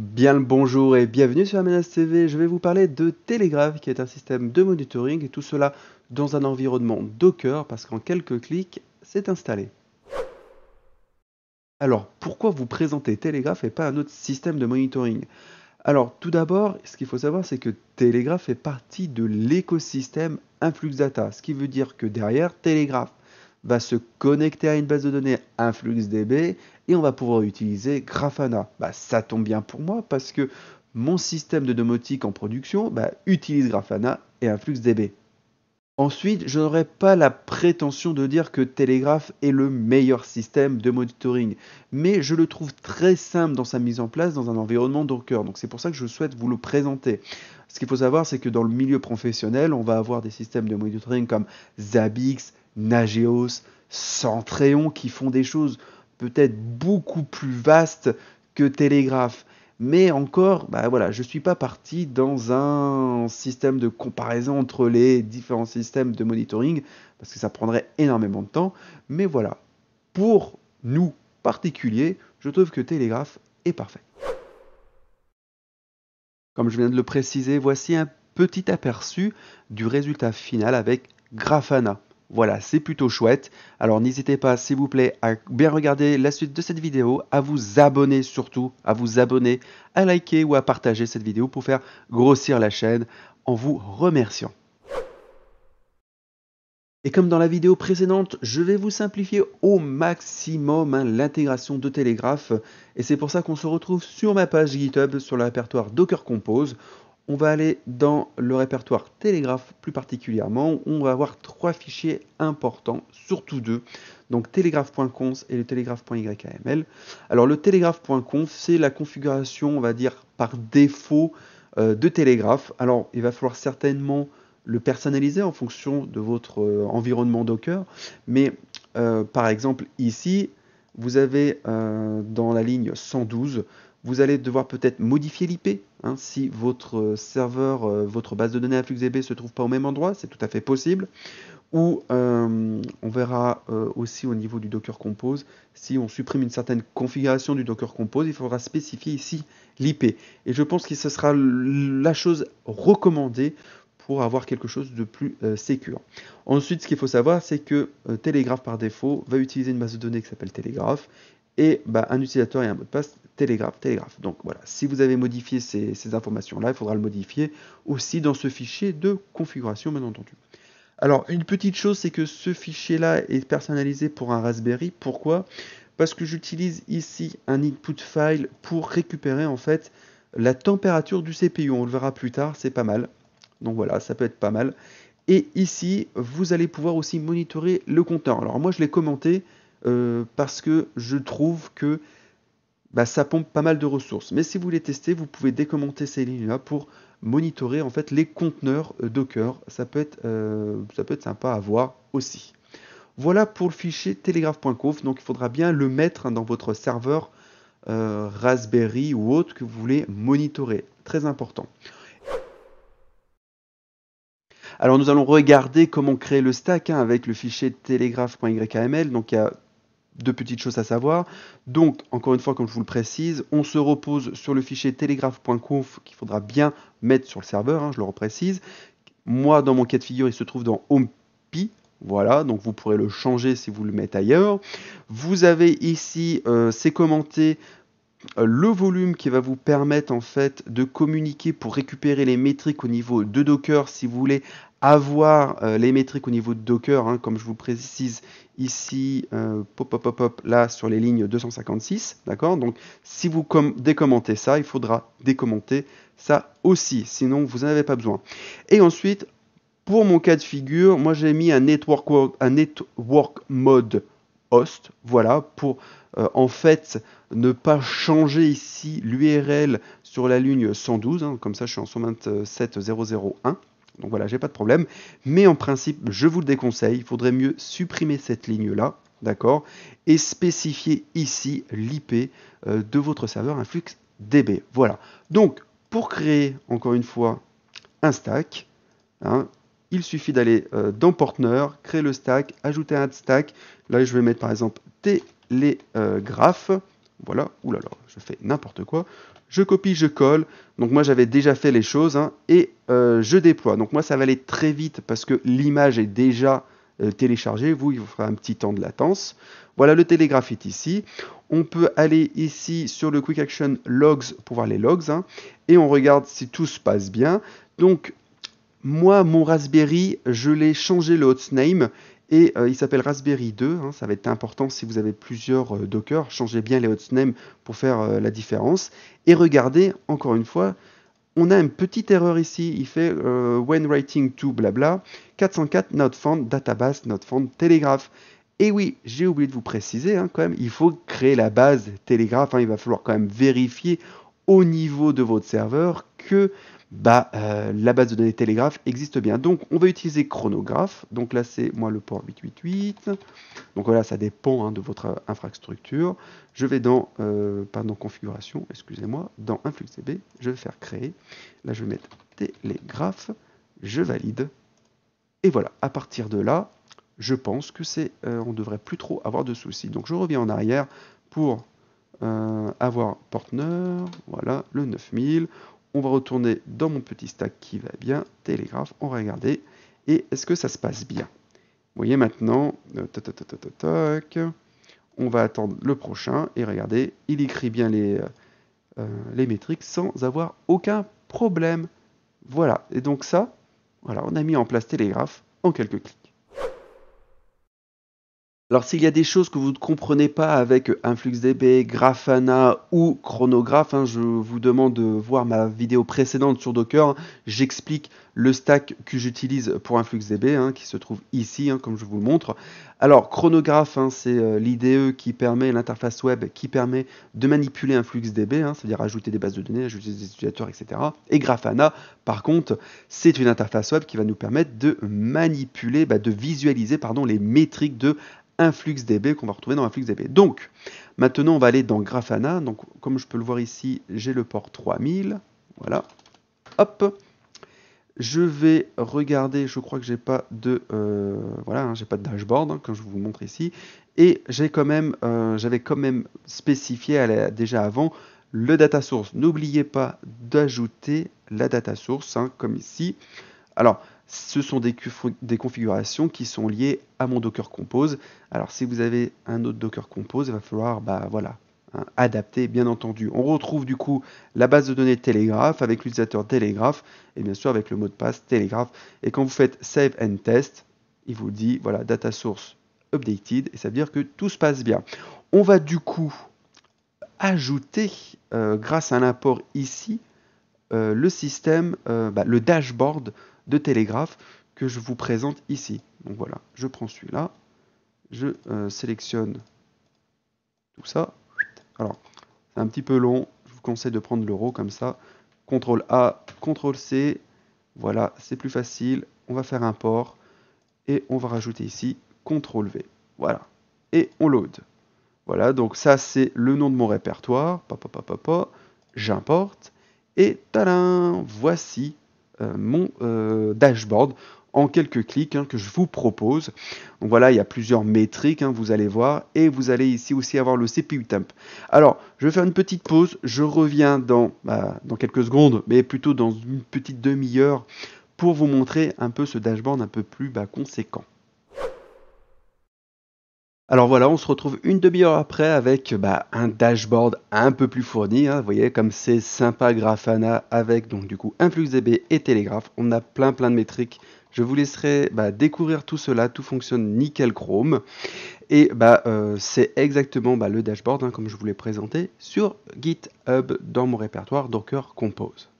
Bien le bonjour et bienvenue sur Amenas TV. Je vais vous parler de Telegraph qui est un système de monitoring et tout cela dans un environnement Docker parce qu'en quelques clics, c'est installé. Alors, pourquoi vous présenter Telegraph et pas un autre système de monitoring Alors, tout d'abord, ce qu'il faut savoir, c'est que Telegraph fait partie de l'écosystème Influxdata, ce qui veut dire que derrière, Telegraph va se connecter à une base de données InfluxDB et on va pouvoir utiliser Grafana. Bah, ça tombe bien pour moi parce que mon système de domotique en production bah, utilise Grafana et InfluxDB. Ensuite, je n'aurais pas la prétention de dire que Telegraph est le meilleur système de monitoring, mais je le trouve très simple dans sa mise en place dans un environnement Docker, donc c'est pour ça que je souhaite vous le présenter. Ce qu'il faut savoir, c'est que dans le milieu professionnel, on va avoir des systèmes de monitoring comme Zabbix, Nageos, Centréon, qui font des choses peut-être beaucoup plus vastes que Télégraphe. Mais encore, bah voilà, je ne suis pas parti dans un système de comparaison entre les différents systèmes de monitoring, parce que ça prendrait énormément de temps. Mais voilà, pour nous particuliers, je trouve que Télégraphe est parfait. Comme je viens de le préciser, voici un petit aperçu du résultat final avec Grafana. Voilà, c'est plutôt chouette. Alors n'hésitez pas, s'il vous plaît, à bien regarder la suite de cette vidéo, à vous abonner surtout, à vous abonner, à liker ou à partager cette vidéo pour faire grossir la chaîne en vous remerciant. Et comme dans la vidéo précédente, je vais vous simplifier au maximum hein, l'intégration de Télégraphe. Et c'est pour ça qu'on se retrouve sur ma page GitHub, sur le répertoire Docker Compose. On va aller dans le répertoire Telegraph plus particulièrement. On va avoir trois fichiers importants, surtout deux. Donc telegraph.conf et le telegraph.yml. Alors le telegraph.conf, c'est la configuration, on va dire, par défaut euh, de Telegraph. Alors il va falloir certainement le personnaliser en fonction de votre euh, environnement Docker. Mais euh, par exemple ici, vous avez euh, dans la ligne 112, vous allez devoir peut-être modifier l'IP. Hein, si votre euh, serveur, euh, votre base de données à flux ne se trouve pas au même endroit, c'est tout à fait possible. Ou on verra aussi au niveau du Docker Compose, si on supprime une certaine configuration du Docker Compose, il faudra spécifier ici l'IP. Et je pense que ce sera la chose recommandée pour avoir quelque chose de plus euh, sécur. Ensuite, ce qu'il faut savoir, c'est que télégraphe euh, Telegraph par défaut va utiliser une base de données qui s'appelle Telegraph et bah, un utilisateur et un mot de passe Telegraph, Telegraph. Donc voilà, si vous avez modifié ces, ces informations-là, il faudra le modifier aussi dans ce fichier de configuration, bien entendu. Alors, une petite chose, c'est que ce fichier-là est personnalisé pour un Raspberry. Pourquoi Parce que j'utilise ici un input file pour récupérer en fait la température du CPU. On le verra plus tard, c'est pas mal. Donc voilà, ça peut être pas mal. Et ici, vous allez pouvoir aussi monitorer le compteur. Alors moi, je l'ai commenté euh, parce que je trouve que bah, ça pompe pas mal de ressources. Mais si vous voulez tester, vous pouvez décommenter ces lignes-là pour monitorer en fait les conteneurs euh, Docker. Ça peut être, euh, ça peut être sympa à voir aussi. Voilà pour le fichier telegraph.conf. Donc il faudra bien le mettre dans votre serveur Raspberry ou autre que vous voulez monitorer. Très important. Alors nous allons regarder comment créer le stack hein, avec le fichier telegraph.yml, Donc il y a deux petites choses à savoir. Donc, encore une fois, comme je vous le précise, on se repose sur le fichier telegraph.conf qu'il faudra bien mettre sur le serveur, hein, je le reprécise. Moi, dans mon cas de figure, il se trouve dans HomePi. Voilà, donc vous pourrez le changer si vous le mettez ailleurs. Vous avez ici, euh, ces c'est euh, le volume qui va vous permettre en fait de communiquer pour récupérer les métriques au niveau de Docker si vous voulez avoir euh, les métriques au niveau de Docker, hein, comme je vous précise ici, euh, là sur les lignes 256, d'accord Donc si vous décommentez ça, il faudra décommenter ça aussi, sinon vous n'en avez pas besoin. Et ensuite, pour mon cas de figure, moi j'ai mis un network, un network mode host, voilà, pour euh, en fait ne pas changer ici l'URL sur la ligne 112, hein, comme ça je suis en 127001, donc voilà, j'ai pas de problème, mais en principe, je vous le déconseille, il faudrait mieux supprimer cette ligne-là, d'accord, et spécifier ici l'IP euh, de votre serveur DB, voilà. Donc, pour créer, encore une fois, un stack, hein, il suffit d'aller euh, dans Portner, créer le stack, ajouter un stack. Là, je vais mettre par exemple télégraphe. Voilà, oulala, là je fais n'importe quoi. Je copie, je colle. Donc moi, j'avais déjà fait les choses hein, et euh, je déploie. Donc moi, ça va aller très vite parce que l'image est déjà euh, téléchargée. Vous, il vous fera un petit temps de latence. Voilà, le télégraphe est ici. On peut aller ici sur le Quick Action Logs pour voir les logs. Hein, et on regarde si tout se passe bien. Donc moi, mon Raspberry, je l'ai changé le hostname et euh, il s'appelle Raspberry 2. Hein, ça va être important si vous avez plusieurs euh, Docker. Changez bien les hostnames pour faire euh, la différence. Et regardez, encore une fois, on a une petite erreur ici. Il fait when writing to blabla 404 not found database not found telegraph. Et oui, j'ai oublié de vous préciser hein, quand même, il faut créer la base télégraphe, hein, il va falloir quand même vérifier au niveau de votre serveur que bah, euh, la base de données Télégraph existe bien. Donc on va utiliser chronographe. Donc là c'est moi le port 888. Donc voilà, ça dépend hein, de votre infrastructure. Je vais dans, euh, configuration, excusez-moi, dans InfluxDB, je vais faire créer. Là je vais mettre Télégraph, je valide. Et voilà, à partir de là, je pense que c'est, euh, on devrait plus trop avoir de soucis. Donc je reviens en arrière pour avoir Portner, voilà, le 9000. On va retourner dans mon petit stack qui va bien, télégraphe, on va regarder. Et est-ce que ça se passe bien Vous voyez maintenant, euh, on va attendre le prochain et regardez, il écrit bien les, euh, euh, les métriques sans avoir aucun problème. Voilà, et donc ça, voilà, on a mis en place télégraphe en quelques clics. Alors s'il y a des choses que vous ne comprenez pas avec InfluxDB, Grafana ou Chronograph, hein, je vous demande de voir ma vidéo précédente sur Docker. J'explique le stack que j'utilise pour InfluxDB, hein, qui se trouve ici, hein, comme je vous le montre. Alors Chronograph, c'est euh, l'IDE qui permet, l'interface web qui permet de manipuler InfluxDB, c'est-à-dire ajouter des bases de données, ajouter des utilisateurs, etc. Et Grafana, par contre, c'est une interface web qui va nous permettre de manipuler, bah, de visualiser pardon, les métriques de influxdb qu'on va retrouver dans influxdb. Donc, maintenant, on va aller dans Grafana. Donc, comme je peux le voir ici, j'ai le port 3000. Voilà. Hop. Je vais regarder, je crois que j'ai pas de euh, voilà, hein, j'ai pas de dashboard quand hein, je vous montre ici. Et j'ai quand même, euh, j'avais quand même spécifié à déjà avant le data source. N'oubliez pas d'ajouter la data source, hein, comme ici. Alors, ce sont des, configurations qui sont liées à mon Docker Compose. Alors, si vous avez un autre Docker Compose, il va falloir, bah voilà, hein, adapter, bien entendu. On retrouve du coup la base de données Telegraph avec l'utilisateur Telegraph et bien sûr avec le mot de passe Telegraph. Et quand vous faites Save and Test, il vous dit, voilà, data source updated, et ça veut dire que tout se passe bien. On va du coup ajouter, euh, grâce à l'import ici, euh, le système, euh, bah, le dashboard de télégraphe que je vous présente ici. Donc voilà, je prends celui-là, je euh, sélectionne tout ça. Alors, c'est un petit peu long, je vous conseille de prendre l'euro comme ça. CTRL A, CTRL C, voilà, c'est plus facile. On va faire un port et on va rajouter ici CTRL V. Voilà, et on load. Voilà, donc ça c'est le nom de mon répertoire. j'importe. Et talin, voici euh, mon euh, dashboard en quelques clics hein, que je vous propose. Donc voilà, il y a plusieurs métriques, hein, vous allez voir, et vous allez ici aussi avoir le CPU temp. Alors, je vais faire une petite pause, je reviens dans, bah, dans quelques secondes, mais plutôt dans une petite demi-heure pour vous montrer un peu ce dashboard un peu plus bah, conséquent. Alors voilà, on se retrouve une demi-heure après avec bah, un dashboard un peu plus fourni. Hein. vous voyez, comme c'est sympa Grafana avec donc du coup InfluxDB e et Telegraph. On a plein plein de métriques. Je vous laisserai bah, découvrir tout cela. Tout fonctionne nickel chrome. Et bah, euh, c'est exactement bah, le dashboard, hein, comme je vous l'ai présenté, sur GitHub dans mon répertoire Docker Compose.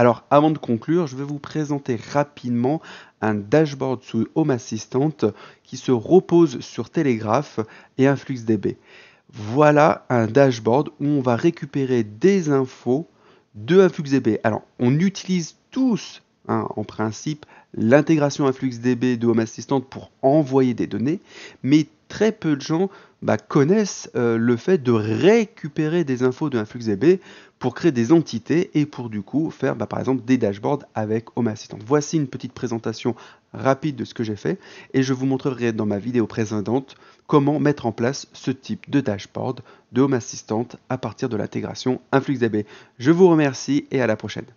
Alors avant de conclure, je vais vous présenter rapidement un dashboard sous Home Assistant qui se repose sur Telegraph et InfluxDB. Voilà un dashboard où on va récupérer des infos de InfluxDB. Alors on utilise tous hein, en principe l'intégration InfluxDB de Home Assistant pour envoyer des données, mais très peu de gens bah, connaissent euh, le fait de récupérer des infos de InfluxDB pour créer des entités et pour du coup faire bah, par exemple des dashboards avec Home Assistant. Voici une petite présentation rapide de ce que j'ai fait et je vous montrerai dans ma vidéo précédente comment mettre en place ce type de dashboard de Home Assistant à partir de l'intégration InfluxDB. Je vous remercie et à la prochaine.